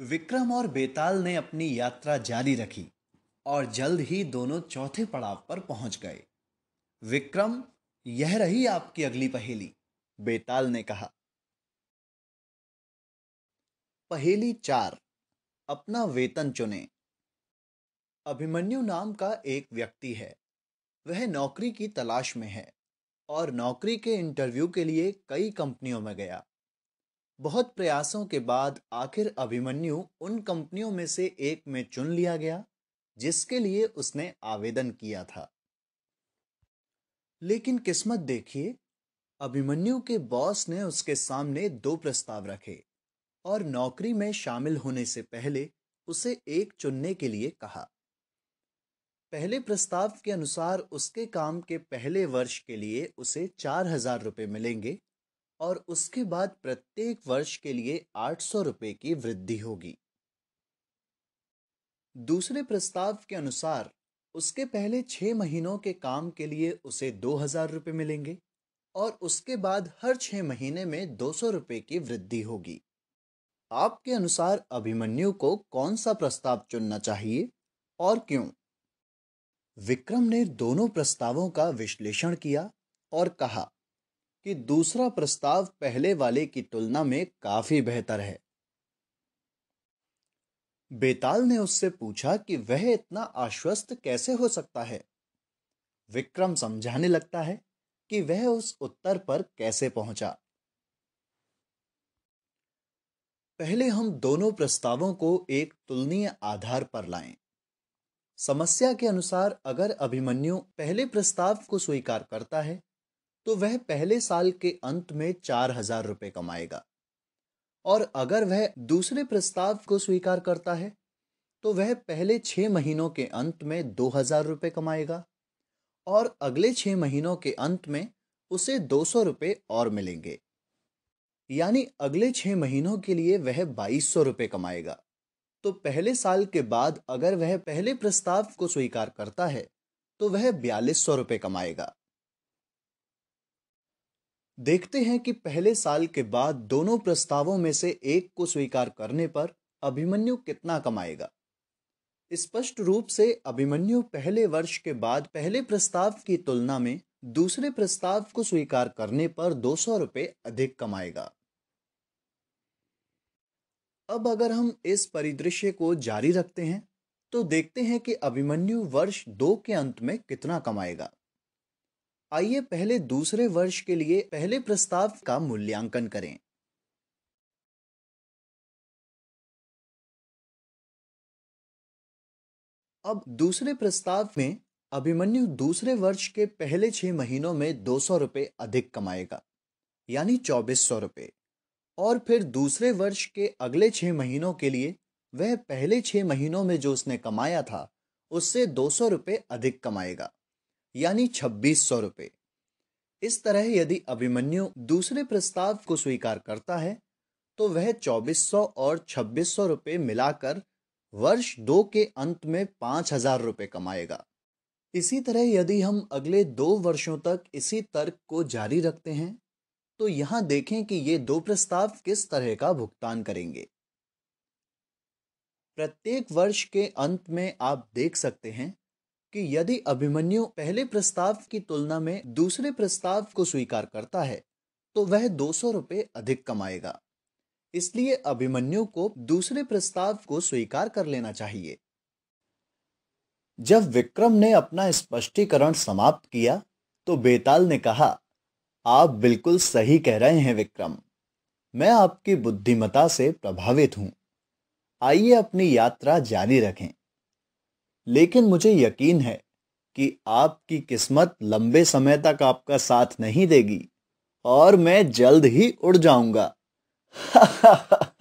विक्रम और बेताल ने अपनी यात्रा जारी रखी और जल्द ही दोनों चौथे पड़ाव पर पहुंच गए विक्रम यह रही आपकी अगली पहेली बेताल ने कहा पहेली चार अपना वेतन चुने अभिमन्यु नाम का एक व्यक्ति है वह नौकरी की तलाश में है और नौकरी के इंटरव्यू के लिए कई कंपनियों में गया बहुत प्रयासों के बाद आखिर अभिमन्यु उन कंपनियों में से एक में चुन लिया गया जिसके लिए उसने आवेदन किया था लेकिन किस्मत देखिए अभिमन्यु के बॉस ने उसके सामने दो प्रस्ताव रखे और नौकरी में शामिल होने से पहले उसे एक चुनने के लिए कहा पहले प्रस्ताव के अनुसार उसके काम के पहले वर्ष के लिए उसे चार हजार रुपये मिलेंगे और उसके बाद प्रत्येक वर्ष के लिए आठ सौ रुपये की वृद्धि होगी दूसरे प्रस्ताव के अनुसार उसके पहले छह महीनों के काम के लिए उसे दो हजार रुपये मिलेंगे और उसके बाद हर छह महीने में दो सौ रुपये की वृद्धि होगी आपके अनुसार अभिमन्यु को कौन सा प्रस्ताव चुनना चाहिए और क्यों विक्रम ने दोनों प्रस्तावों का विश्लेषण किया और कहा कि दूसरा प्रस्ताव पहले वाले की तुलना में काफी बेहतर है बेताल ने उससे पूछा कि वह इतना आश्वस्त कैसे हो सकता है विक्रम समझाने लगता है कि वह उस उत्तर पर कैसे पहुंचा पहले हम दोनों प्रस्तावों को एक तुलनीय आधार पर लाएं। समस्या के अनुसार अगर अभिमन्यु पहले प्रस्ताव को स्वीकार करता है तो वह पहले साल के अंत में चार हजार रुपये कमाएगा और अगर वह दूसरे प्रस्ताव को स्वीकार करता है तो वह पहले छः महीनों के अंत में दो हजार रुपये कमाएगा और अगले छः महीनों के अंत में उसे दो सौ रुपये और मिलेंगे यानी अगले छः महीनों के लिए वह बाईस सौ रुपये कमाएगा तो पहले साल के बाद अगर वह पहले प्रस्ताव को स्वीकार करता है तो वह बयालीस सौ रुपये कमाएगा देखते हैं कि पहले साल के बाद दोनों प्रस्तावों में से एक को स्वीकार करने पर अभिमन्यु कितना कमाएगा स्पष्ट रूप से अभिमन्यु पहले वर्ष के बाद पहले प्रस्ताव की तुलना में दूसरे प्रस्ताव को स्वीकार करने पर दो सौ रुपये अधिक कमाएगा अब अगर हम इस परिदृश्य को जारी रखते हैं तो देखते हैं कि अभिमन्यु वर्ष दो के अंत में कितना कमाएगा आइए पहले दूसरे वर्ष के लिए पहले प्रस्ताव का मूल्यांकन करें अब दूसरे प्रस्ताव में अभिमन्यु दूसरे वर्ष के पहले छह महीनों में दो सौ रुपये अधिक कमाएगा यानी चौबीस सौ रुपये और फिर दूसरे वर्ष के अगले छह महीनों के लिए वह पहले छह महीनों में जो उसने कमाया था उससे दो सौ रुपये अधिक कमाएगा यानी छब्बीस सौ रुपये इस तरह यदि अभिमन्यु दूसरे प्रस्ताव को स्वीकार करता है तो वह 2400 और 2600 रुपये मिलाकर वर्ष दो के अंत में पाँच हजार रुपये कमाएगा इसी तरह यदि हम अगले दो वर्षों तक इसी तर्क को जारी रखते हैं तो यहाँ देखें कि ये दो प्रस्ताव किस तरह का भुगतान करेंगे प्रत्येक वर्ष के अंत में आप देख सकते हैं कि यदि अभिमन्यु पहले प्रस्ताव की तुलना में दूसरे प्रस्ताव को स्वीकार करता है तो वह दो सौ अधिक कमाएगा इसलिए अभिमन्यु को दूसरे प्रस्ताव को स्वीकार कर लेना चाहिए जब विक्रम ने अपना स्पष्टीकरण समाप्त किया तो बेताल ने कहा आप बिल्कुल सही कह रहे हैं विक्रम मैं आपकी बुद्धिमता से प्रभावित हूं आइए अपनी यात्रा जारी रखें लेकिन मुझे यकीन है कि आपकी किस्मत लंबे समय तक आपका साथ नहीं देगी और मैं जल्द ही उड़ जाऊंगा